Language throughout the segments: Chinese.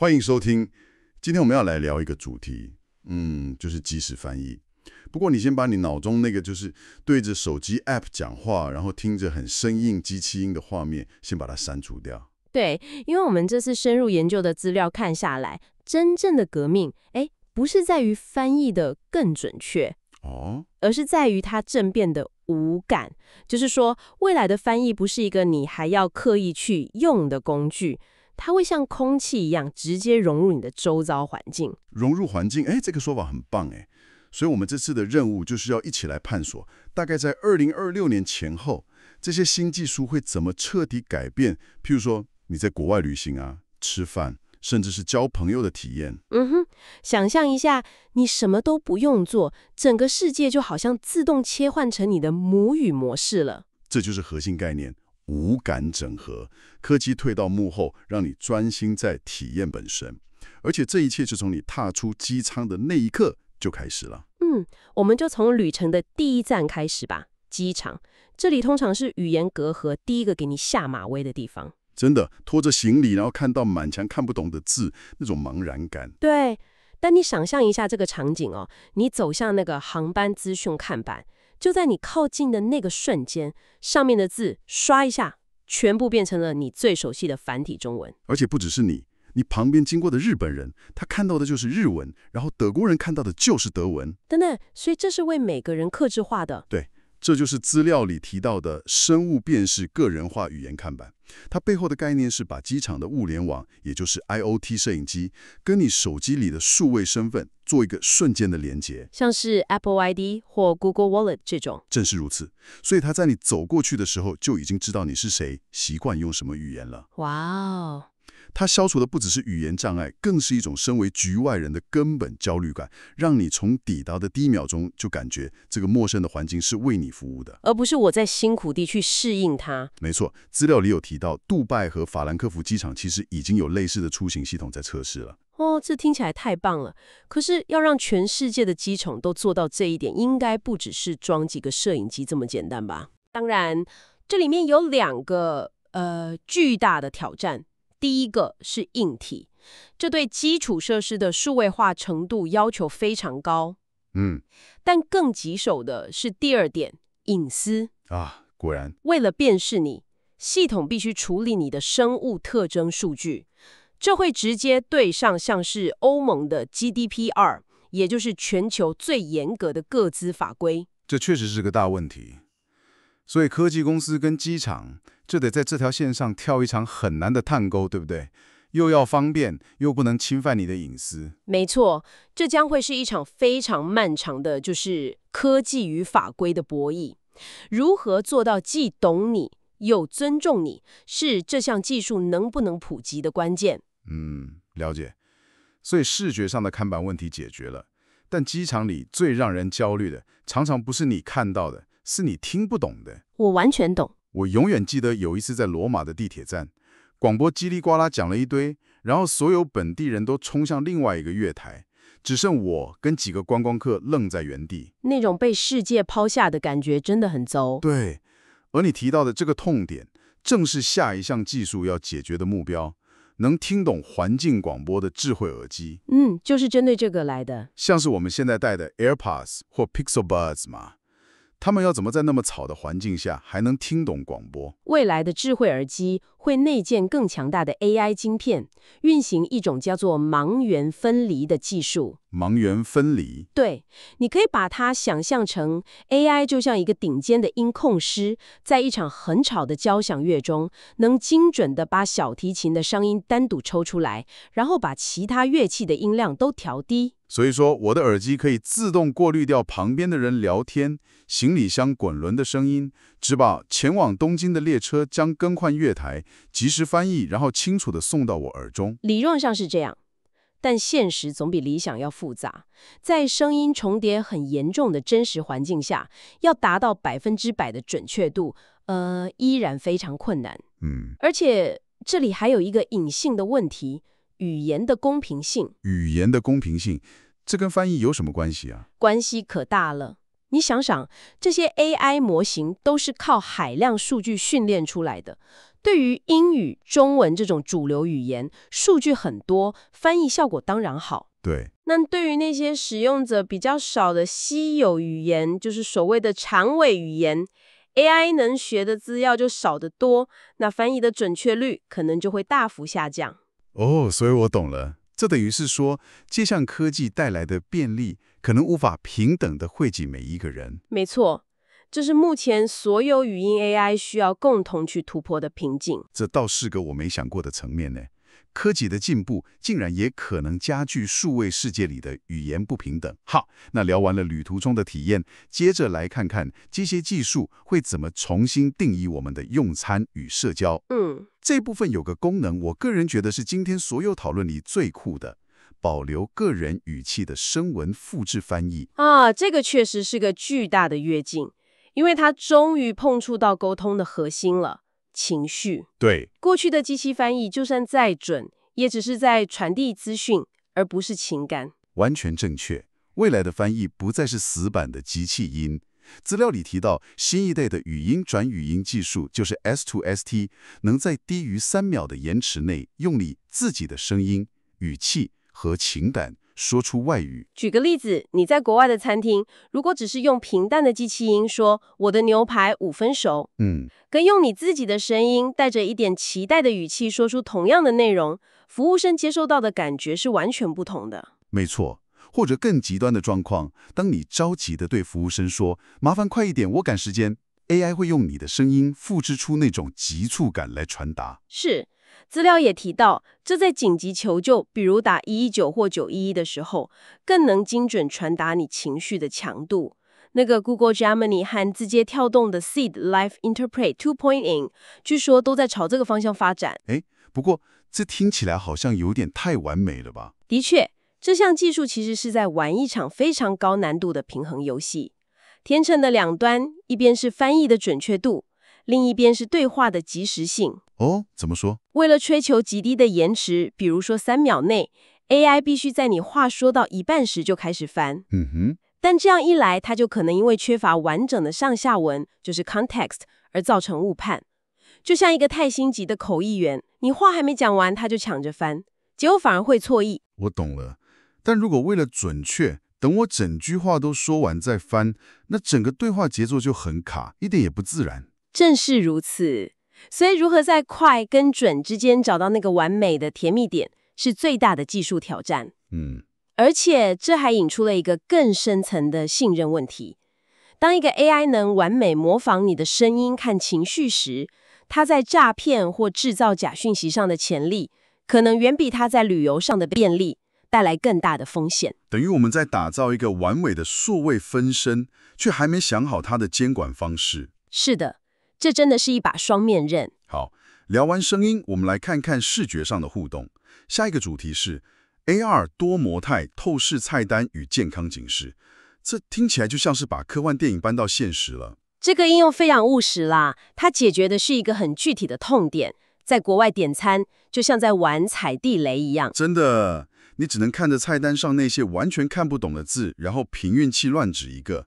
欢迎收听，今天我们要来聊一个主题，嗯，就是即时翻译。不过你先把你脑中那个就是对着手机 App 讲话，然后听着很生硬机器音的画面，先把它删除掉。对，因为我们这次深入研究的资料看下来，真正的革命，哎，不是在于翻译的更准确哦，而是在于它正变得无感。就是说，未来的翻译不是一个你还要刻意去用的工具。它会像空气一样直接融入你的周遭环境，融入环境，哎，这个说法很棒哎。所以，我们这次的任务就是要一起来探索，大概在二零二六年前后，这些新技术会怎么彻底改变，譬如说你在国外旅行啊、吃饭，甚至是交朋友的体验。嗯哼，想象一下，你什么都不用做，整个世界就好像自动切换成你的母语模式了。这就是核心概念。五感整合，科技退到幕后，让你专心在体验本身。而且这一切是从你踏出机舱的那一刻就开始了。嗯，我们就从旅程的第一站开始吧。机场这里通常是语言隔阂，第一个给你下马威的地方。真的，拖着行李，然后看到满墙看不懂的字，那种茫然感。对，但你想象一下这个场景哦，你走向那个航班资讯看板。就在你靠近的那个瞬间，上面的字刷一下，全部变成了你最熟悉的繁体中文。而且不只是你，你旁边经过的日本人，他看到的就是日文；然后德国人看到的就是德文。等等，所以这是为每个人刻制化的。对，这就是资料里提到的生物辨识个人化语言看板。它背后的概念是把机场的物联网，也就是 IOT 摄影机，跟你手机里的数位身份。做一个瞬间的连接，像是 Apple ID 或 Google Wallet 这种。正是如此，所以它在你走过去的时候就已经知道你是谁，习惯用什么语言了。哇哦！它消除的不只是语言障碍，更是一种身为局外人的根本焦虑感，让你从抵达的第一秒钟就感觉这个陌生的环境是为你服务的，而不是我在辛苦地去适应它。没错，资料里有提到，杜拜和法兰克福机场其实已经有类似的出行系统在测试了。哦，这听起来太棒了。可是要让全世界的机场都做到这一点，应该不只是装几个摄影机这么简单吧？当然，这里面有两个呃巨大的挑战。第一个是硬体，这对基础设施的数位化程度要求非常高。嗯，但更棘手的是第二点，隐私啊。果然，为了辨识你，系统必须处理你的生物特征数据。这会直接对上像是欧盟的 GDPR，也就是全球最严格的个资法规。这确实是个大问题。所以科技公司跟机场就得在这条线上跳一场很难的探沟，对不对？又要方便，又不能侵犯你的隐私。没错，这将会是一场非常漫长的，就是科技与法规的博弈。如何做到既懂你又尊重你，是这项技术能不能普及的关键。嗯，了解。所以视觉上的看板问题解决了，但机场里最让人焦虑的，常常不是你看到的，是你听不懂的。我完全懂。我永远记得有一次在罗马的地铁站，广播叽里呱啦讲了一堆，然后所有本地人都冲向另外一个月台，只剩我跟几个观光客愣在原地。那种被世界抛下的感觉真的很糟。对，而你提到的这个痛点，正是下一项技术要解决的目标。能听懂环境广播的智慧耳机，嗯，就是针对这个来的。像是我们现在戴的 AirPods 或 PixelBuds 吗？他们要怎么在那么吵的环境下还能听懂广播？未来的智慧耳机。会内建更强大的 AI 晶片，运行一种叫做盲源分离的技术。盲源分离，对，你可以把它想象成 AI 就像一个顶尖的音控师，在一场很吵的交响乐中，能精准的把小提琴的声音单独抽出来，然后把其他乐器的音量都调低。所以说，我的耳机可以自动过滤掉旁边的人聊天、行李箱滚轮的声音，只把前往东京的列车将更换月台。及时翻译，然后清楚地送到我耳中。理论上是这样，但现实总比理想要复杂。在声音重叠很严重的真实环境下，要达到百分之百的准确度，呃，依然非常困难。嗯。而且这里还有一个隐性的问题：语言的公平性。语言的公平性，这跟翻译有什么关系啊？关系可大了。你想想，这些 AI 模型都是靠海量数据训练出来的。对于英语、中文这种主流语言，数据很多，翻译效果当然好。对。那对于那些使用者比较少的稀有语言，就是所谓的长尾语言，AI 能学的资料就少得多，那翻译的准确率可能就会大幅下降。哦，所以我懂了，这等于是说，这项科技带来的便利可能无法平等的惠及每一个人。没错。这是目前所有语音 AI 需要共同去突破的瓶颈。这倒是个我没想过的层面呢。科技的进步竟然也可能加剧数位世界里的语言不平等。好，那聊完了旅途中的体验，接着来看看这些技术会怎么重新定义我们的用餐与社交。嗯，这部分有个功能，我个人觉得是今天所有讨论里最酷的——保留个人语气的声纹复制翻译。啊，这个确实是个巨大的跃进。因为它终于碰触到沟通的核心了——情绪。对，过去的机器翻译就算再准，也只是在传递资讯，而不是情感。完全正确。未来的翻译不再是死板的机器音。资料里提到，新一代的语音转语音技术就是 S2ST，能在低于三秒的延迟内，用你自己的声音、语气和情感。说出外语。举个例子，你在国外的餐厅，如果只是用平淡的机器音说“我的牛排五分熟”，嗯，跟用你自己的声音，带着一点期待的语气说出同样的内容，服务生接收到的感觉是完全不同的。没错。或者更极端的状况，当你着急的对服务生说“麻烦快一点，我赶时间 ”，AI 会用你的声音复制出那种急促感来传达。是。资料也提到，这在紧急求救，比如打一一九或九一一的时候，更能精准传达你情绪的强度。那个 Google Germany 和字节跳动的 Seed Life Interpret Two Point In，据说都在朝这个方向发展。哎，不过这听起来好像有点太完美了吧？的确，这项技术其实是在玩一场非常高难度的平衡游戏。天秤的两端，一边是翻译的准确度。另一边是对话的及时性哦，怎么说？为了追求极低的延迟，比如说三秒内，AI 必须在你话说到一半时就开始翻。嗯哼。但这样一来，它就可能因为缺乏完整的上下文，就是 context，而造成误判。就像一个太心急的口译员，你话还没讲完，他就抢着翻，结果反而会错意。我懂了，但如果为了准确，等我整句话都说完再翻，那整个对话节奏就很卡，一点也不自然。正是如此，所以如何在快跟准之间找到那个完美的甜蜜点，是最大的技术挑战。嗯，而且这还引出了一个更深层的信任问题。当一个 AI 能完美模仿你的声音、看情绪时，它在诈骗或制造假讯息上的潜力，可能远比它在旅游上的便利带来更大的风险。等于我们在打造一个完美的数位分身，却还没想好它的监管方式。是的。这真的是一把双面刃。好，聊完声音，我们来看看视觉上的互动。下一个主题是 A R 多模态透视菜单与健康警示。这听起来就像是把科幻电影搬到现实了。这个应用非常务实啦，它解决的是一个很具体的痛点。在国外点餐，就像在玩踩地雷一样。真的，你只能看着菜单上那些完全看不懂的字，然后凭运气乱指一个。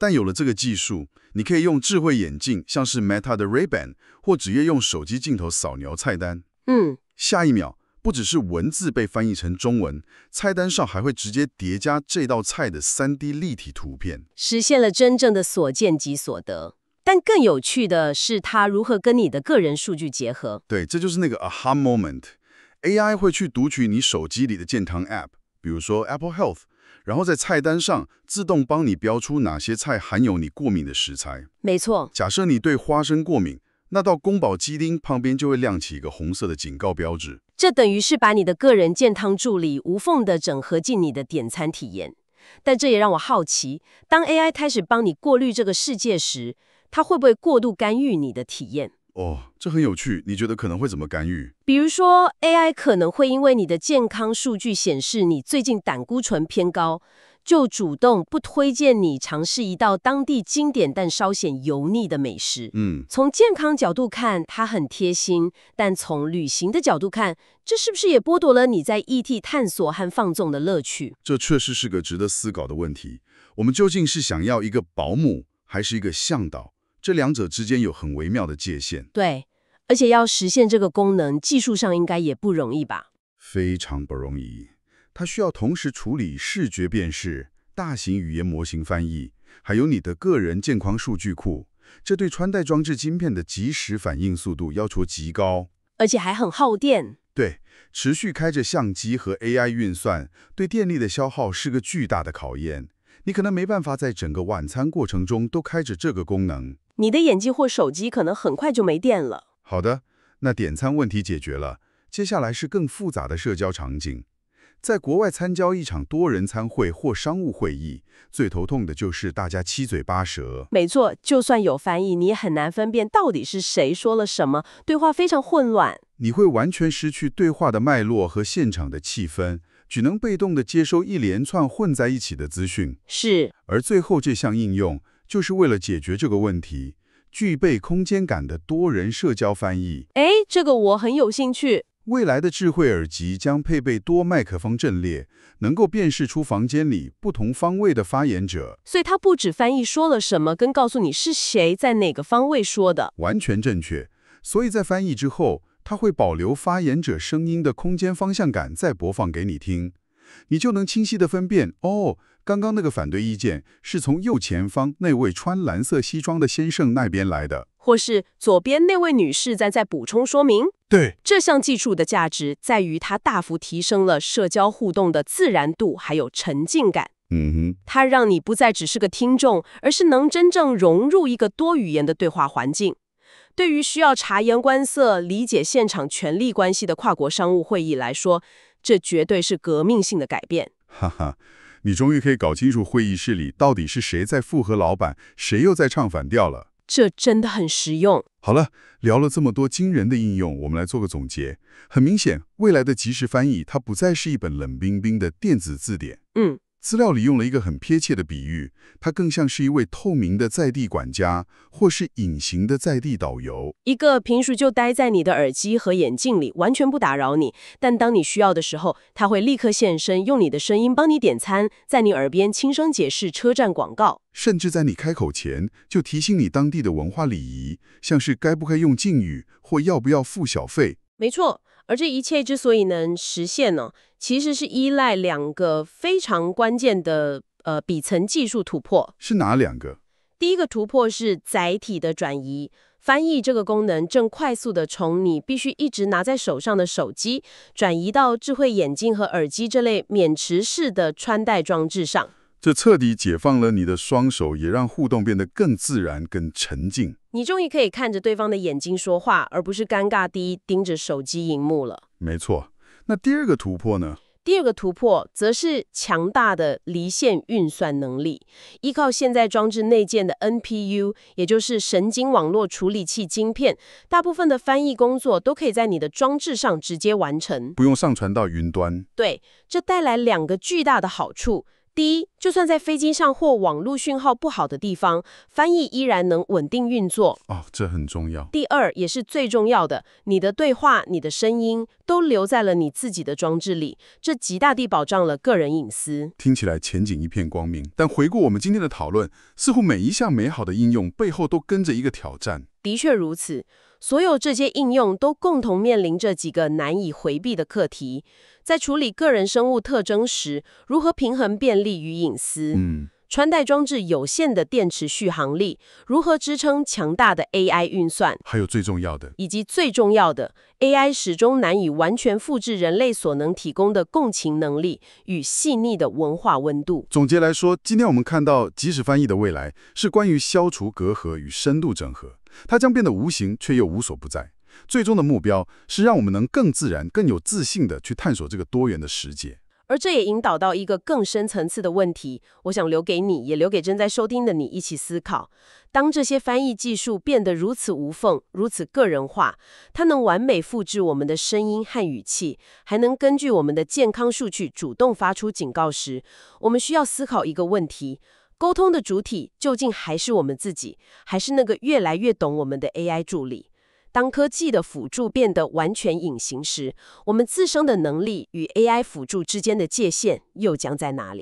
但有了这个技术，你可以用智慧眼镜，像是 Meta 的 Ray Ban，或直接用手机镜头扫描菜单。嗯，下一秒，不只是文字被翻译成中文，菜单上还会直接叠加这道菜的 3D 立体图片，实现了真正的所见即所得。但更有趣的是，它如何跟你的个人数据结合？对，这就是那个 aha moment。AI 会去读取你手机里的健康 App，比如说 Apple Health。然后在菜单上自动帮你标出哪些菜含有你过敏的食材。没错，假设你对花生过敏，那道宫保鸡丁旁边就会亮起一个红色的警告标志。这等于是把你的个人健康助理无缝的整合进你的点餐体验。但这也让我好奇，当 AI 开始帮你过滤这个世界时，它会不会过度干预你的体验？哦，这很有趣。你觉得可能会怎么干预？比如说，AI 可能会因为你的健康数据显示你最近胆固醇偏高，就主动不推荐你尝试一道当地经典但稍显油腻的美食。嗯，从健康角度看，它很贴心；但从旅行的角度看，这是不是也剥夺了你在异地探索和放纵的乐趣？这确实是个值得思考的问题。我们究竟是想要一个保姆，还是一个向导？这两者之间有很微妙的界限，对，而且要实现这个功能，技术上应该也不容易吧？非常不容易，它需要同时处理视觉辨识、大型语言模型翻译，还有你的个人健康数据库。这对穿戴装置晶片的即时反应速度要求极高，而且还很耗电。对，持续开着相机和 AI 运算，对电力的消耗是个巨大的考验。你可能没办法在整个晚餐过程中都开着这个功能。你的眼镜或手机可能很快就没电了。好的，那点餐问题解决了。接下来是更复杂的社交场景，在国外参加一场多人餐会或商务会议，最头痛的就是大家七嘴八舌。没错，就算有翻译，你也很难分辨到底是谁说了什么，对话非常混乱。你会完全失去对话的脉络和现场的气氛，只能被动地接收一连串混在一起的资讯。是。而最后这项应用。就是为了解决这个问题，具备空间感的多人社交翻译。哎，这个我很有兴趣。未来的智慧耳机将配备多麦克风阵列，能够辨识出房间里不同方位的发言者。所以它不止翻译说了什么，跟告诉你是谁在哪个方位说的。完全正确。所以在翻译之后，它会保留发言者声音的空间方向感，再播放给你听，你就能清晰的分辨。哦。刚刚那个反对意见是从右前方那位穿蓝色西装的先生那边来的，或是左边那位女士在在补充说明。对，这项技术的价值在于它大幅提升了社交互动的自然度，还有沉浸感。嗯哼，它让你不再只是个听众，而是能真正融入一个多语言的对话环境。对于需要察言观色、理解现场权力关系的跨国商务会议来说，这绝对是革命性的改变。哈哈。你终于可以搞清楚会议室里到底是谁在附和老板，谁又在唱反调了。这真的很实用。好了，聊了这么多惊人的应用，我们来做个总结。很明显，未来的即时翻译它不再是一本冷冰冰的电子字典。嗯。资料里用了一个很贴切的比喻，它更像是一位透明的在地管家，或是隐形的在地导游。一个平时就待在你的耳机和眼镜里，完全不打扰你。但当你需要的时候，他会立刻现身，用你的声音帮你点餐，在你耳边轻声解释车站广告，甚至在你开口前就提醒你当地的文化礼仪，像是该不该用敬语或要不要付小费。没错。而这一切之所以能实现呢，其实是依赖两个非常关键的呃底层技术突破。是哪两个？第一个突破是载体的转移，翻译这个功能正快速的从你必须一直拿在手上的手机，转移到智慧眼镜和耳机这类免持式的穿戴装置上。这彻底解放了你的双手，也让互动变得更自然、更沉浸。你终于可以看着对方的眼睛说话，而不是尴尬地盯着手机屏幕了。没错，那第二个突破呢？第二个突破则是强大的离线运算能力。依靠现在装置内建的 NPU，也就是神经网络处理器晶片，大部分的翻译工作都可以在你的装置上直接完成，不用上传到云端。对，这带来两个巨大的好处。第一，就算在飞机上或网络讯号不好的地方，翻译依然能稳定运作。哦，这很重要。第二，也是最重要的，你的对话、你的声音都留在了你自己的装置里，这极大地保障了个人隐私。听起来前景一片光明，但回顾我们今天的讨论，似乎每一项美好的应用背后都跟着一个挑战。的确如此。所有这些应用都共同面临着几个难以回避的课题：在处理个人生物特征时，如何平衡便利与隐私？穿戴装置有限的电池续航力，如何支撑强大的 AI 运算？还有最重要的，以及最重要的，AI 始终难以完全复制人类所能提供的共情能力与细腻的文化温度。总结来说，今天我们看到，即使翻译的未来是关于消除隔阂与深度整合，它将变得无形却又无所不在。最终的目标是让我们能更自然、更有自信地去探索这个多元的世界。而这也引导到一个更深层次的问题，我想留给你，也留给正在收听的你一起思考。当这些翻译技术变得如此无缝、如此个人化，它能完美复制我们的声音和语气，还能根据我们的健康数据主动发出警告时，我们需要思考一个问题：沟通的主体究竟还是我们自己，还是那个越来越懂我们的 AI 助理？当科技的辅助变得完全隐形时，我们自身的能力与 AI 辅助之间的界限又将在哪里？